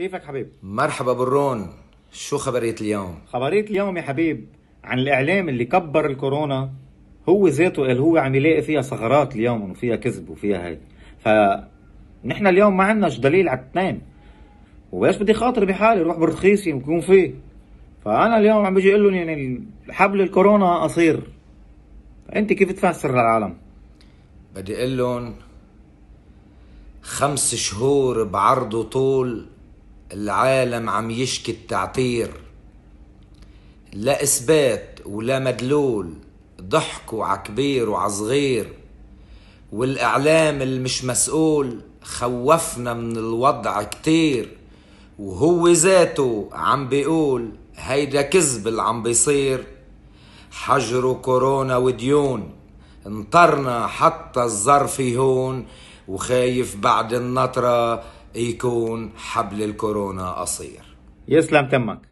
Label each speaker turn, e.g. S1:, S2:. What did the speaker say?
S1: كيفك حبيب؟ مرحبا برون شو خبرية اليوم؟ خبرية اليوم يا حبيب عن الإعلام اللي كبر الكورونا هو ذاته قال هو عم يلاقي فيها ثغرات اليوم وفيها كذب وفيها هيك فنحن اليوم ما عندناش دليل على الاثنين وبس بدي خاطر بحالي روح برخيصي يكون فيه فانا اليوم عم بيجي اقول لهم يعني حبل الكورونا قصير
S2: انت كيف تفسر للعالم بدي اقول لهم خمس شهور بعرض وطول العالم عم يشكي التعتير لا إثبات ولا مدلول ضحكوا عكبير وعصغير والإعلام المش مسؤول خوفنا من الوضع كتير وهو ذاته عم بيقول هيدا كذب اللي عم بيصير حجر كورونا وديون انطرنا حتى الظرف يهون وخايف بعد النطرة يكون حبل الكورونا قصير يسلم تمك